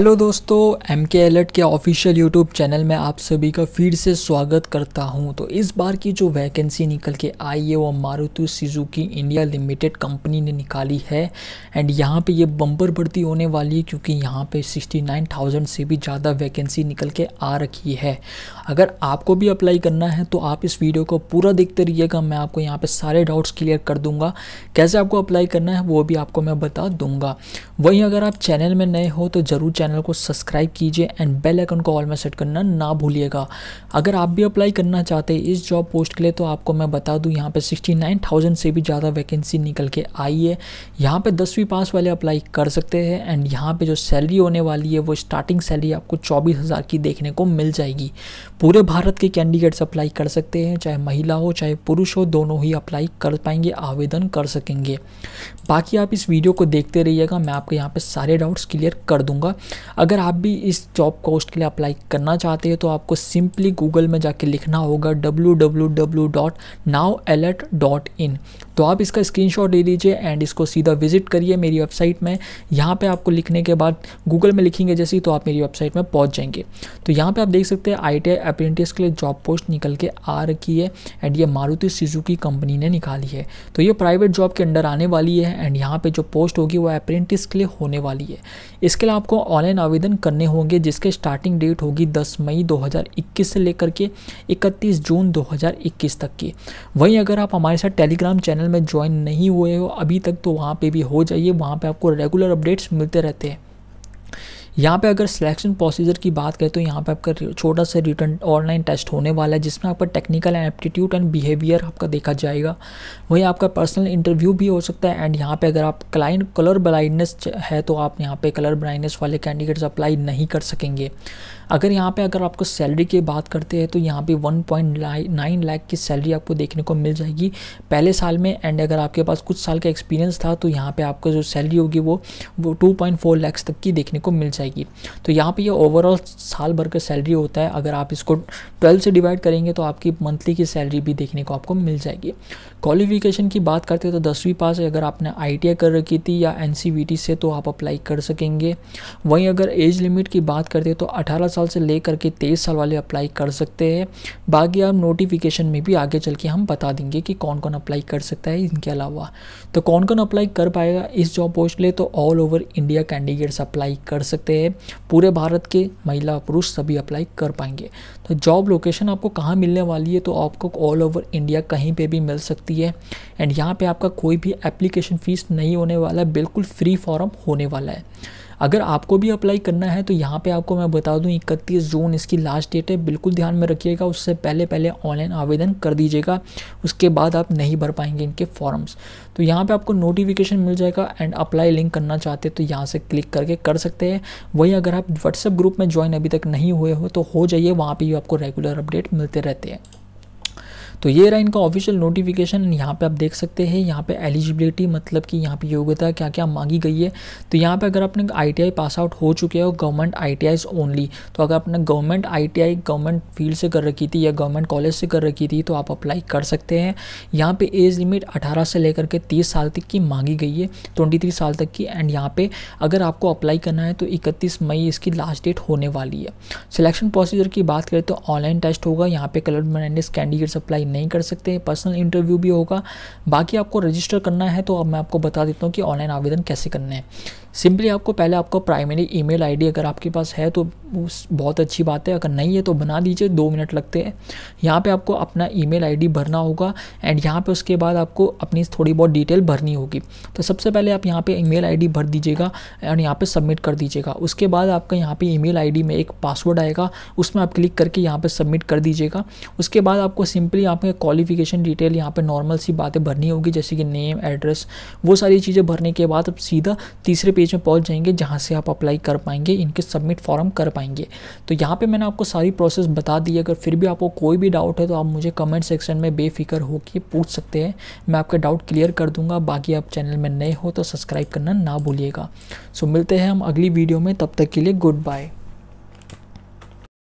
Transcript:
hello दोस्तों M के alert के ऑफिशियल यूट्यूब चैनल में आप सभी का फिर से स्वागत करता हूं तो इस बार की जो वैकेंसी निकल के आई है वो Maruti Suzuki India limited company ने निकाली है एंड यहां पे ये बम्पर भर्ती होने वाली है क्योंकि यहां पे 69,000 से भी ज़्यादा वैकेंसी निकल के आ रखी है अगर आपको भी अप्लाई करना है तो आप इस वीडियो को पूरा देखते रहिएगा मैं आपको यहाँ पर सारे डाउट्स क्लियर कर दूँगा कैसे आपको अप्लाई करना है वो भी आपको मैं बता दूँगा वहीं अगर आप चैनल में नए हो तो ज़रूर चैनल को सब्सक्राइब कीजिए एंड बेल आइकन को ऑल में सेट करना ना भूलिएगा अगर आप भी अप्लाई करना चाहते हैं इस जॉब पोस्ट के लिए तो आपको मैं बता दूँ यहाँ पर सिक्सटी नाइन थाउजेंड से भी ज़्यादा वैकेंसी निकल के आई है यहाँ पर दसवीं पास वाले अप्लाई कर सकते हैं एंड यहाँ पर जो सैलरी होने वाली है वो स्टार्टिंग सैलरी आपको चौबीस हज़ार की देखने को मिल जाएगी पूरे भारत के कैंडिडेट्स अप्लाई कर सकते हैं चाहे महिला हो चाहे पुरुष हो दोनों ही अप्लाई कर पाएंगे आवेदन कर सकेंगे बाकी आप इस वीडियो को देखते रहिएगा मैं आपके यहाँ पे सारे डाउट्स क्लियर कर दूंगा अगर आप भी इस जॉब पोस्ट के लिए अप्लाई करना चाहते हैं तो आपको सिंपली गूगल में जाके लिखना होगा W W W dot dot in तो आप इसका स्क्रीनशॉट ले लीजिए एंड इसको सीधा विजिट करिए मेरी वेबसाइट में यहाँ पे आपको लिखने के बाद गूगल में लिखेंगे जैसे ही तो आप मेरी वेबसाइट में पहुँच जाएंगे तो यहाँ पर आप देख सकते हैं आई टी अप्रेंटिस के लिए जॉब पोस्ट निकल के आ रखी है एंड ये मारुति की कंपनी ने निकाली है तो ये प्राइवेट जॉब के अंडर आने वाली है एंड यहाँ पर जो पोस्ट होगी वो अप्रेंटिस के लिए होने वाली है इसके लिए आपको ऑनलाइन ऑनलाइन आवेदन करने होंगे जिसके स्टार्टिंग डेट होगी 10 मई 2021 से लेकर के 31 जून 2021 तक की वहीं अगर आप हमारे साथ टेलीग्राम चैनल में ज्वाइन नहीं हुए हो अभी तक तो वहाँ पर भी हो जाइए वहाँ पर आपको रेगुलर अपडेट्स मिलते रहते हैं यहाँ पे अगर सिलेक्शन प्रोसीजर की बात करें तो यहाँ पे आपका छोटा सा रिटर्न ऑनलाइन टेस्ट होने वाला है जिसमें आपका टेक्निकल एप्टीट्यूड एंड बिहेवियर आपका देखा जाएगा वहीं आपका पर्सनल इंटरव्यू भी हो सकता है एंड यहाँ पे अगर आप क्लाइंट कलर ब्लाइंडनेस है तो आप यहाँ पे कलर ब्लाइंडनेस वाले कैंडिडेट्स अप्लाई नहीं कर सकेंगे अगर यहाँ पे अगर आपको सैलरी की बात करते हैं तो यहाँ पे 1.9 लाख की सैलरी आपको देखने को मिल जाएगी पहले साल में एंड अगर आपके पास कुछ साल का एक्सपीरियंस था तो यहाँ पे आपको जो सैलरी होगी वो वो टू लाख तक की देखने को मिल जाएगी जाएगी तो यहाँ पे ये ओवरऑल साल भर का सैलरी होता है अगर आप इसको 12 से डिवाइड करेंगे तो आपकी मंथली की सैलरी भी देखने को आपको मिल जाएगी क्वालिफिकेशन की बात करते हैं तो दसवीं पास अगर आपने आई कर रखी थी या एन से तो आप अप्लाई कर सकेंगे वहीं अगर एज लिमिट की बात करते हैं तो अठारह साल से लेकर के तेईस साल वाले अप्लाई कर सकते हैं बाकी आप नोटिफिकेशन में भी आगे चल के हम बता देंगे कि कौन कौन अप्लाई कर सकता है इनके अलावा तो कौन कौन अप्लाई कर पाएगा इस जॉब पोस्ट ले तो all over India candidates apply कर सकते रहे हैं पूरे भारत के महिला पुरुष सभी अप्लाई कर पाएंगे तो जॉब लोकेशन आपको कहाँ मिलने वाली है तो आपको ऑल ओवर इंडिया कहीं पे भी मिल सकती है एंड यहाँ पे आपका कोई भी एप्लीकेशन फ़ीस नहीं होने वाला बिल्कुल फ्री फॉर्म होने वाला है अगर आपको भी अप्लाई करना है तो यहाँ पे आपको मैं बता दूँ इकतीस जून इसकी लास्ट डेट है बिल्कुल ध्यान में रखिएगा उससे पहले पहले ऑनलाइन आवेदन कर दीजिएगा उसके बाद आप नहीं भर पाएंगे इनके फॉर्म्स तो यहाँ पे आपको नोटिफिकेशन मिल जाएगा एंड अप्लाई लिंक करना चाहते तो यहाँ से क्लिक करके कर सकते हैं वही अगर आप व्हाट्सएप ग्रुप में ज्वाइन अभी तक नहीं हुए हो तो हो जाइए वहाँ पर भी आपको रेगुलर अपडेट मिलते रहते हैं तो ये रहा इनका ऑफिशियल नोटिफिकेशन यहाँ पे आप देख सकते हैं यहाँ पे एलिजिबिलिटी मतलब कि यहाँ पे योग्यता क्या क्या मांगी गई है तो यहाँ पे अगर आपने आई पास आउट हो चुके हो गवर्नमेंट आई ओनली तो अगर आपने गवर्नमेंट आई गवर्नमेंट फील्ड से कर रखी थी या गवर्नमेंट कॉलेज से कर रखी थी तो आप अप्लाई कर सकते हैं यहाँ पर एज लिमिट अठारह से लेकर के तीस साल तक की मांगी गई है ट्वेंटी साल तक की एंड यहाँ पर अगर आपको अप्लाई करना है तो इकतीस मई इसकी लास्ट डेट होने वाली है सिलेक्शन प्रोसीजर की बात करें तो ऑनलाइन टेस्ट होगा यहाँ पे कलर मैंडेस कैंडिडेट्स अप्लाई नहीं कर सकते पर्सनल इंटरव्यू भी होगा बाकी आपको रजिस्टर करना है तो अब मैं आपको बता देता हूँ कि ऑनलाइन आवेदन कैसे करना है सिंपली आपको पहले आपका प्राइमरी ई मेल अगर आपके पास है तो बहुत अच्छी बात है अगर नहीं है तो बना दीजिए दो मिनट लगते हैं यहाँ पर आपको अपना ई मेल भरना होगा एंड यहाँ पर उसके बाद आपको अपनी थोड़ी बहुत डिटेल भरनी होगी तो सबसे पहले आप यहाँ पे ई मेल भर दीजिएगा एंड यहाँ पर सबमिट कर दीजिएगा उसके बाद आपका यहाँ पे ईमेल आईडी में एक पासवर्ड आएगा उसमें आप क्लिक करके यहाँ पे सबमिट कर दीजिएगा उसके बाद आपको सिंपली आपके क्वालिफिकेशन डिटेल यहाँ पे नॉर्मल सी बातें भरनी होगी जैसे कि नेम एड्रेस वो सारी चीज़ें भरने के बाद आप सीधा तीसरे पेज में पहुँच जाएंगे जहाँ से आप अप्लाई कर पाएंगे इनके सबमिट फॉर्म कर पाएंगे तो यहाँ पर मैंने आपको सारी प्रोसेस बता दी अगर फिर भी आपको कोई भी डाउट है तो आप मुझे कमेंट सेक्शन में बेफिक्र होकर पूछ सकते हैं मैं आपका डाउट क्लियर कर दूंगा बाकी आप चैनल में नए हो तो सब्सक्राइब करना ना भूलिएगा सो मिलते हैं हम अगली वीडियो में तब तक के लिए गुड बाय